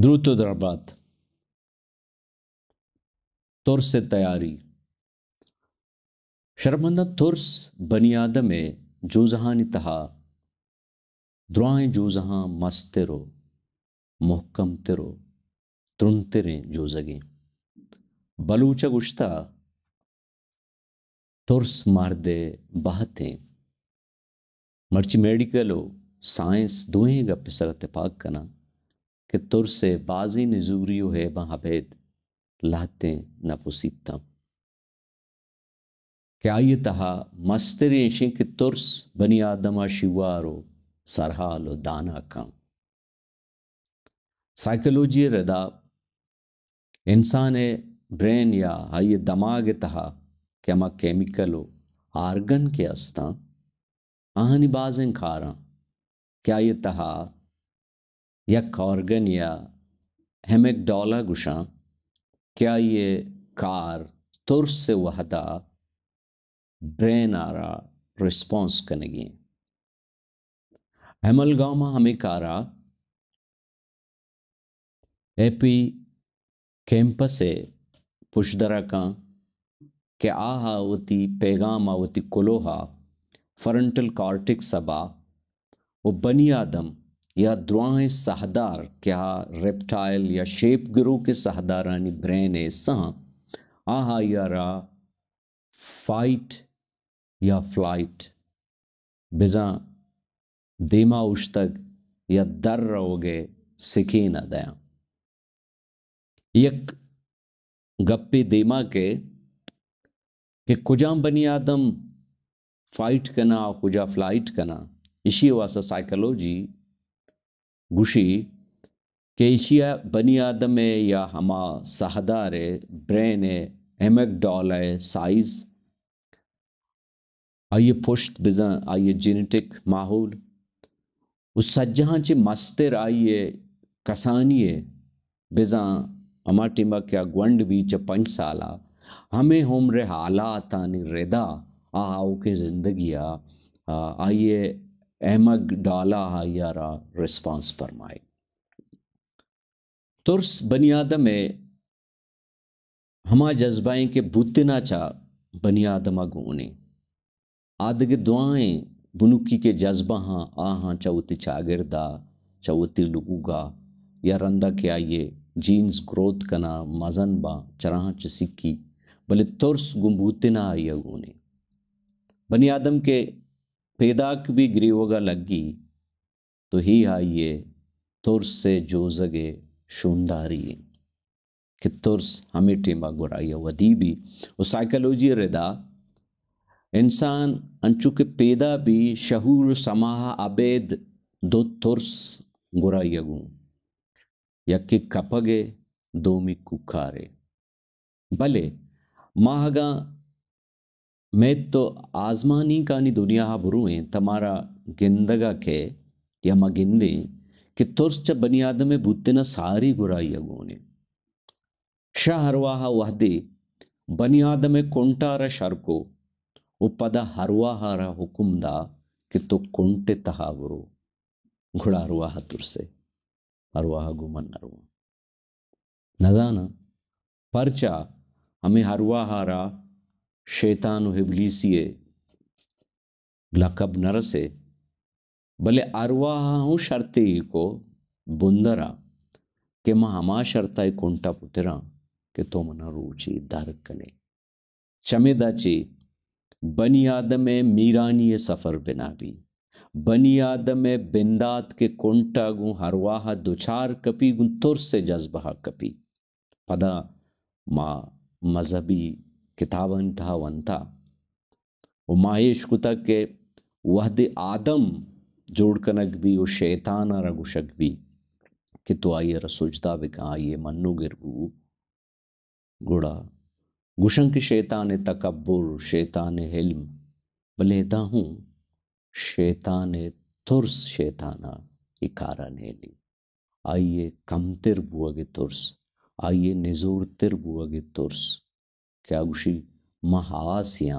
द्रुतोदराबाद तुर्स से तैयारी शर्मंदा तुर्स बनियाद में जहां नितहा द्रुआ जो जहां मस्त तेरो मोहकम तिरो तुरन तिरे जो जगे बलूच गुश्ता तुर्स मार दे बहते मर्ची मेडिकलो साइंस दोहें गप्पे सरते पाक करना कि तुर से बाजी निजूरियो है महाभेद लाते न पुसीता क्या ये तहा मस्तर कि तुर्स बनी आदमा शिवारो सरहालो दाना काम साइकोलॉजी रदा इंसान ब्रेन या आइए दमाग तहा कि केमिकल हो आर्गन के अस्ता आहनी बाजें खारा क्या ये तहा या कॉर्गन या हेमेकडॉला गुशा क्या ये कार तुर्स से वहदा ब्रेन आरा रिस्पॉन्स करेगी हेमलगामा हमें कारा एपी कैंपसे पुशदरा का के आहा आवती पैगाम आवती कोलोहा फरंटल कार्टिक सबा वो बनी आदम या द्वाएं सहदार क्या रेप्टाइल या शेप गुरु के ब्रेन ए सा आहा या रा फाइट या फ्लाइट बिजा देमा तक या दर रहोगे सिखे ना दया यक गप्पे देमा के कि कुजाम बनी आदम फाइट कना और कुजा फ्लाइट कना इसी वासा साइकोलॉजी ಗುಷಿ ಕೇಶಿಯ ಬನಿಯಾದ ಮೇ ಯಾ ಹಮ ಸಹದಾರೆ ಬ್ರೇನೆ है साइज आइए पुश्त बिजा आइए जेनेटिक माहौल उस सज्जहांचे मस्तर आइए है बिजा हमार टिमा क्या भी च पंच साला हमें होम रे हालात आने रेदा आओ के जिंदगी आइए अहमद डाला यारा रिस्पॉन्स फरमाए तुर्स बनियादम हमा जज्बाएं के बुतना चा बनियादमा गोने के दुआएं बुनुकी के जज्बा हाँ आ हाँ चौथी चागिरदा चौथी लुगुगा या रंदा के आइए जीन्स ग्रोथ कना मजन बा चराह चसिक्की भले तुर्स बुतना आइया गोने बनी आदम के तो आइए ಬಿ से ಲಗ್ಗಿ ತುಹಿ ಹಾಯಿಯೆ ತೋರ್ಸೆ ಜೋಜಗೆ ಶೂಂದಾರಿ ಕಿತ್ತೋರ್ಸ್ ಹಮಿಟಿಮ ಗುರಾಯ भी वो साइकोलॉजी रेदा इंसान अंचु के पैदा भी शहूर समाह आबेद दो तुर्स गुरा यगु यक्के कपगे मी कुकारे भले माहगा मैं तो आजमानी का दुनिया हा बुरु हैं तमारा गिंदगा के या යම गिंदे कि तुर्च बनियाद में बुत्तना सारी बुराई बुराइयां गोने शाहरवाह हाँ वहदे बनियाद में कुंटा कोंटार शर्को उपद हाँ हुकुम दा कि तो कुंटे तहा बुरु घुड़ा रुवाह हाँ तुरसे हरवाह गुमन नरुआ नजाना परचा हमें हरवाहारा शैतान हिबलीसिए लकब नरसे भले अरवाहू शर्ते को बुंदरा के हमा शर्ताई कुंटा पुतिरा के तो मना रूचि दारकने चमेदाची बनियाद में मीरानी सफ़र बिना भी बनियाद में बिंदात के कुंटा गु हरवाह दुचार कपी गु तुर से जज्बहा कपी पदा माँ मजहबी किताबंतहवंता ಮಾಯೇಶ್ಕುತಕ್ಕೆ ವಹದಿ ಆದಂ ಜೋಡ್ಕನಗ್ ಬಿ ಓ ಶೇತಾನ ರಗುಷಗ್ ಬಿ ಕಿತ್ತು ಆಯರ ಸುಜ್ದಾ ವಿಕಾಯೆ ಮನ್ನುಗಿರ್ವು ಗುಡ ಗುಷಂಕಿ ಶೇತಾನೆ ತಕಬ್ಬುರ್ ಶೇತಾನೆ ಹಿಲ್ಮ್ ಬಲೇದ ಹೂँ ಶೇತಾನೆ ತುರ್ಸ್ ಶೇತಾನ इकारण हेली आइए कमतिर बुआगे तुर्स आइए निजोर तिर बुआगे तुर्स क्यागुषि महासिया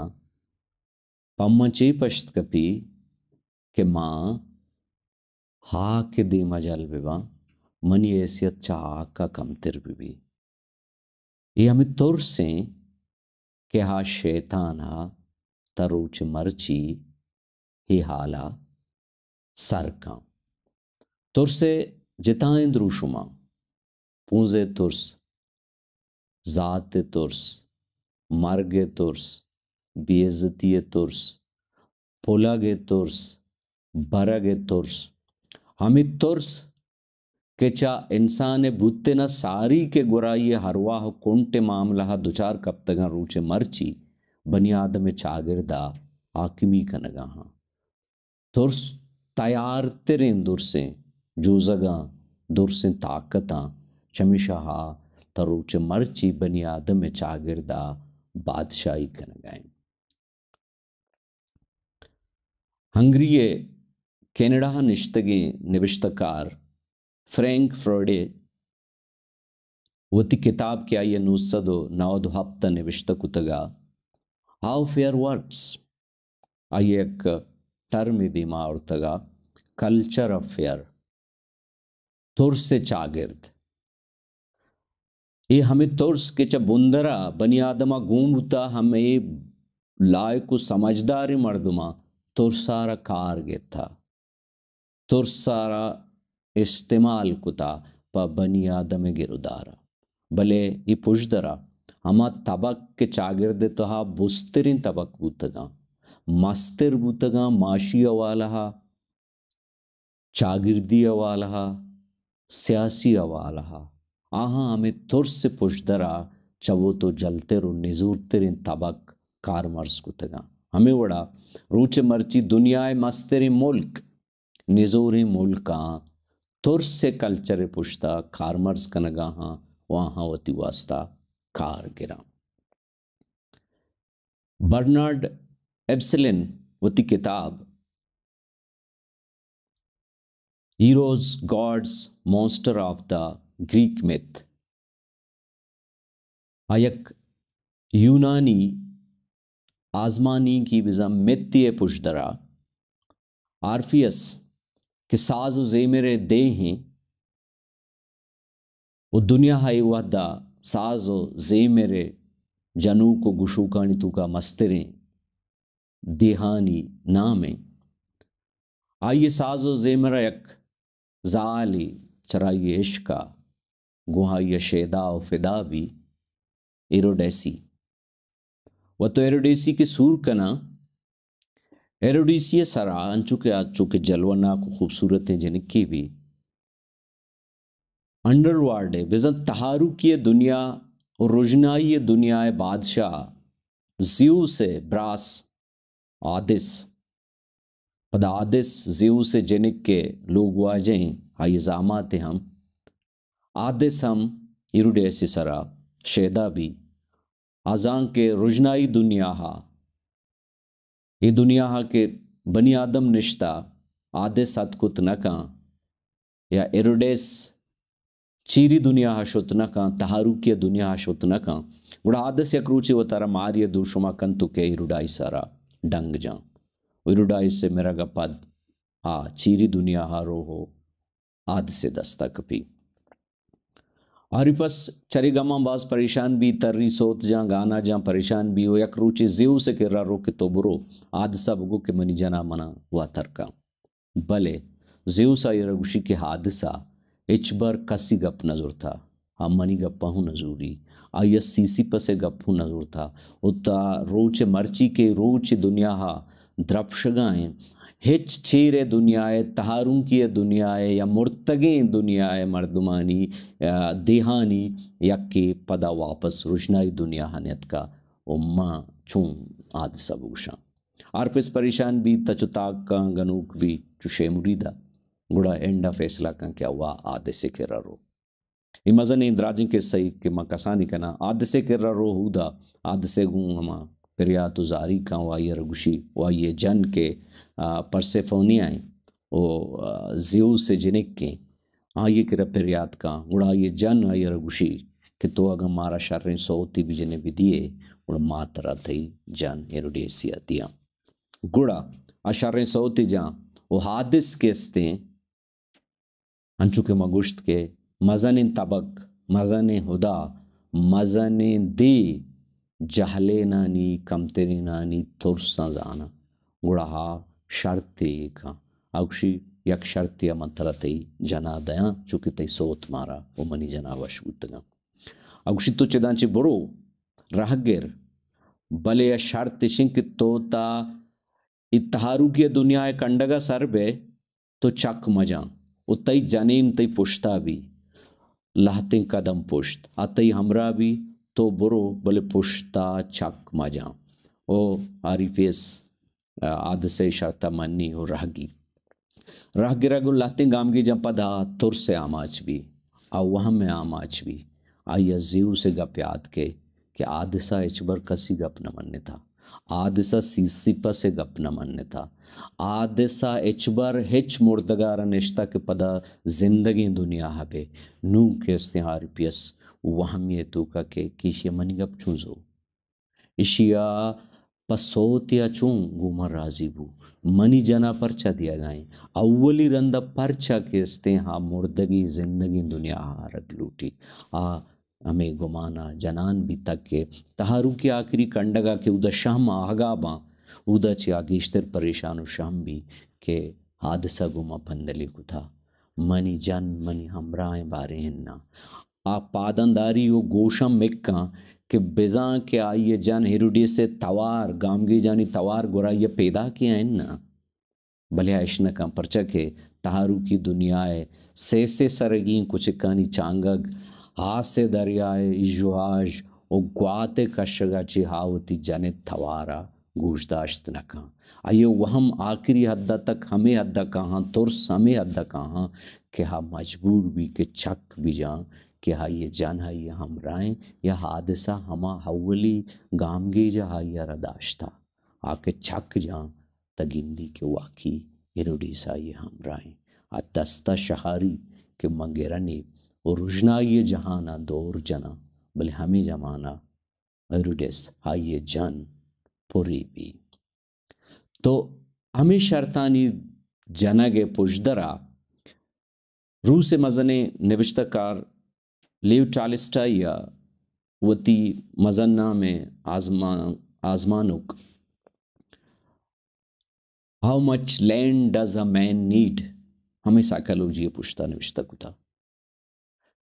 पम्मचे पश्त कपी के माँ हा के दी मजल विवा मन ऐसी अच्छा हा का कम तिर भी ये हमें तुर से के हा शैतान हा तरुच मरची हि हाला सरका तुर से जिता इंद्रुषुमा पूजे तुरस जात तुरस मार्गे तोर्स बेजतीय तोर्स पोलागे गे तोर्स बारा गे तोर्स हमें तोर्स के चा इंसान भूते न सारी के गुराइये हरवाह कोंटे मामला हा दुचार कब तक रूचे मर्ची बनियाद में चागिरदा आकिमी कनगा तुर्स तैयार तेरे तेरें दुरसे जो जगा ताकता चमिशा हा तरूचे मर्ची बनियाद में चागिरदा बादशाही कर गए हंगरिये कैनेडा निश्तगे निविष्टकार फ्रैंक फ्रोडे वती किताब के आई नुसदो नावद हप्त निविष्ट कुतग हाउ फेयर वर्ड्स आइए एक टर्म और तगा कल्चर ऑफ फेयर तुर से चागिर्द ये हमें ඒ හැම තෝර්ස්කෙච බුන්දරා हमें ගූමුතා හැම ඒ ලායකු සමජ්දාරි कार තොර්සාර था තොර්සාර इस्तेमाल कुता प बनी गिरुदारा भले ये पुजदरा हम तबक के तो हा बुस्तरीन तबक बुतगा मस्तिर बुतगा माशी अवालहा चागिर्दी हा सियासी हा ಆಹಾಮೆ ತೋರ್ಸೆ ಪುಷ್ದರ ಚವೋತು ಜಲ್ತೆರು ನಿಜೂರ್ತೆರಿನ್ ತಬಕ್ ಕಾರ್ ಮರ್ಸ್ಕುತಗ हमें वड़ा रूचे मर्ची दुनियाए मस्तेरे मुल्क निजोरे मुल्क तुरसे कल्चरे पुश्ता खारमर्स कनगा हाँ वहाँ वती वास्ता कार गिरा बर्नार्ड एब्सलिन वती किताब heroes gods monster of the Greek myth आयक यूनानी आजमानी की विज़म मित्य पुशदरा आरफियस के साज जेमरे दे हैं वो दुनिया है वहदा साजो जेमरे जनू को गुशुकाणी तुका मस्तरें देहानी नामे आइए साजो यक जाली चराइए इश्का गुहा यशेदा फिदा भी एरोडेसी वह तो एरोडेसी के सूर कना एरोडेसी सरा अंचु के आचू के जलवना को खूबसूरत है जिनकी भी अंडरवर्ल्ड है बेजन तहारू की दुनिया और रोजनाई दुनिया बादशाह ज्यू से ब्रास आदिस पद आदिस ज्यू से जिनक के लोग वाजें हाई जामाते हम आदेशम इरुडे सिसरा भी आजां के रुजनाई दुनिया हा ये दुनिया हा के आदम निश्ता आदे कुत न का या इरुडेस चीरी दुनिया हशुत न का तहारुक्य दुनिया हशुत न का उड़ा से यक्रूचि व तारा मारिये दूषमा कंतु के इरुडाई सारा डंग जा इरुडाई से मेरा का पद हा चीरी दुनिया हा रो हो आदि से दस्तक भी आरिफस चरेगमा बाज़ परेशान भी तर्री सोत जहाँ गाना जहाँ परेशान भी हो यक रुचि जीव से किर्रा रो के तो बुरो हादसा बगो के मनी जना मना हुआ तरका भले जीव सा ये रगुशी के हादसा इचबर कसी गप नजर था हम मनी हूँ नजूरी आ सीसी सी सी हूँ गप्पू नजर था उत्ता रोच मर्ची के रोच दुनिया हा द्रपशगाएँ हिच चीरे दुनियाए तहारुं की दुनियाए या मुर्तगें दुनियाए मर्दमानी देहानी या के पदा वापस रुशनाई दुनिया हनियत का उम्मा छूं आद सबूशा आरफिस परेशान भी तचुताक का गनूक भी चुशे मुरीदा गुड़ा एंडा फैसला का क्या हुआ से के रो इमजन इंद्राजी के सही के मकसानी कना से के रो हुदा से गूँ हमा रियात जारी का वाये रगुशी वाये जन के परसेफोनियाए वो जीव से जिनिक के आये कि रप रियात का उड़ा ये जन आये रगुशी कि तो अगर मारा शर सोती भी जिन्हें भी दिए उड़ मातरा थी जन एरोडेसिया दिया गुड़ा अशर्रें सोती जा वो हादिस केस्ते हंचू के मगुश्त के मज़न तबक मज़न हुदा मज़न दी जहले नानी कमतरी नानी तुरसा जाना गुड़ाहा शर्ते का अक्षी यक शर्तिया मंत्र तई जना दया चूंकि तई सोत मारा वो मनी जना ना अक्षी तो चिदांची बुरो राहगिर बले या शर्त शिंक तोता इतहारू की दुनिया अंडगा सर बे तो चक मजा वो तई जनीन तई पुष्टा भी लहते कदम पुष्ट पुश्त आतई हमरा भी बुरो બરો ભલે चक मजा ओ आरिफेस आद से शर्ता मानी हो राहगी राहगी गो लाते गाम की पदा तुर से आमाच भी आ वह में आमाच भी आया जीव से गप याद के कि आदसा इचबर कसी गप न मन्ने था ආදෙස සිස්සිපසෙ ගප්නමන්නතා. ආදෙසා එච්බර් හෙච් මුර්දගාර නිෂ්තක පද ज़िंदगी दुनिया हबे नू के इस्तेहार पियस वहम ये तूका के किशिया मनिगप चूजो इशिया पसोतिया चूं गुमर राजीबू मनी जना परचा दिया गाय अव्वली रंदा परचा के इस्तेहा मुर्दगी जिंदगी दुनिया हारत लूटी आ हमें गुमाना जनान भी तक के तहारू के आखिरी कंडगा के उद शहम आगाबा उद चे आगेश्तर परेशान शहम भी के हादसा गुमा पंदले को था मनी जन मनी हमराएँ बारे आ वो गोशम मिक्का के बेजा के आइए जन हिरुडी से तवार गामगी जानी तवार गोरा ये पैदा किया है ना भले ऐशन का परचक है तहारू की दुनिया है से से सरगी कुछ कानी चांगग हासे दरियाए इजुआज उग्वाते कशगाची हावती जने थवारा गुजदाश्त न कहाँ आइए वहम आखिरी हद तक हमें हद कहाँ तुरस हमें हद कहाँ के हा मजबूर भी के चक भी जाँ के हा ये जान है ये हम राय यह हादसा हम हवली गामगी जहा यह रदाश्ता आके छक जाँ तगिंदी के वाकी इरुडीसा ये हम राय आ दस्ता शहारी के मंगेरा ने रुझना ये जहाना दौर जना भले हमें जमाना रुडेस हाइये जन पुरी भी तो हमें शर्तानी ಜನಗೆ मजने ರೂಸೆ लेव टालिस्टा या वती मजन्ना में आजमा आजमानुक how much land does a man need हमें साइकोलॉजी पूछता निविश्ता था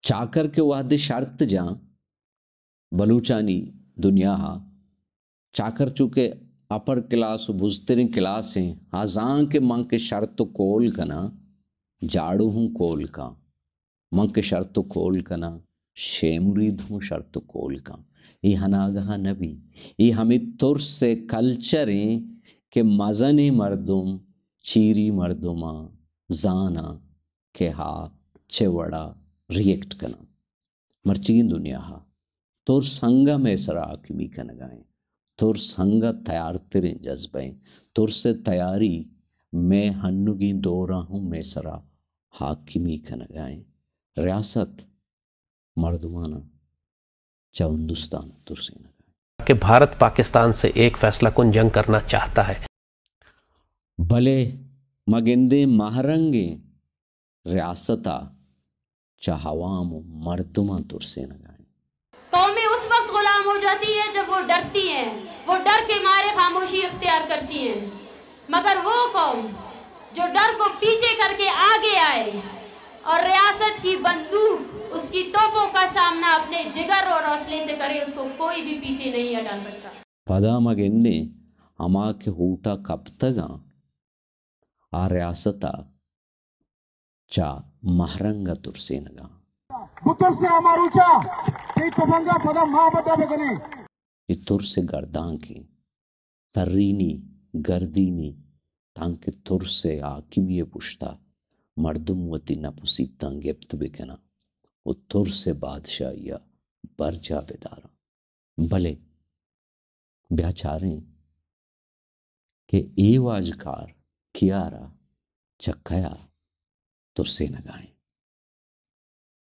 चाकर के वाहद शर्त जा बलूचानी दुनिया हा चाकर चूके अपर क्लास बुजतरी क्लास हैं हजां के मां के शर्त तो कोल कना जाड़ू हूँ कोल का मां के शर्त तो कोल कना शेमरीद हूँ शर्त तो कोल का ये हनागहा नबी ये हमें तुर से कल्चरें के मजने मर्दुम चीरी मर्दुमा जाना के हा चेवड़ा करना में सरा आकमी कन गाएं तो संग तैयार तेरे जज्बें तो से तैयारी मैं हन्नुगी दो राहूं मैं सरा हाकिमी गाएं रियासत मर्दमाना चाहे हिंदुस्तान तुरसी नगाएं कि भारत पाकिस्तान से एक फैसला कुन जंग करना चाहता है भले मगिंदे महरंगे रियासता चाहवाम मरदुमा तुरसे न लगाएं कौमें उस वक्त गुलाम हो जाती है जब वो डरती है वो डर के मारे खामोशी अख्तियार करती है मगर वो कौम जो डर को पीछे करके आगे आए और रियासत की बंदूक उसकी तोपों का सामना अपने जिगर और हौसले से करे उसको कोई भी पीछे नहीं हटा सकता पदा मगेंदे अमा के हूटा कब तक आ रियासत चा महरंग तुर्सेन तुर्से गर्दांकी तर्रीनी गर्दीनी तांके तुर्से आकिमिये पुष्टा मर्दुम्वती नपुसी तंगेप्त बिकना वो तुर्से बादशाहिया बर्जा बेदारा भले ब्याचारे के ईवाजकार कियारा चक्कया तुरसेनगाएं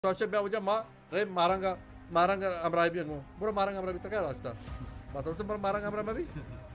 सोचे मा रे मारांगा मारांगा अमराई भी बोलो मारांगा अमराई भी तो क्या सोचता बात सोचते बोलो मारांगा अमराई भी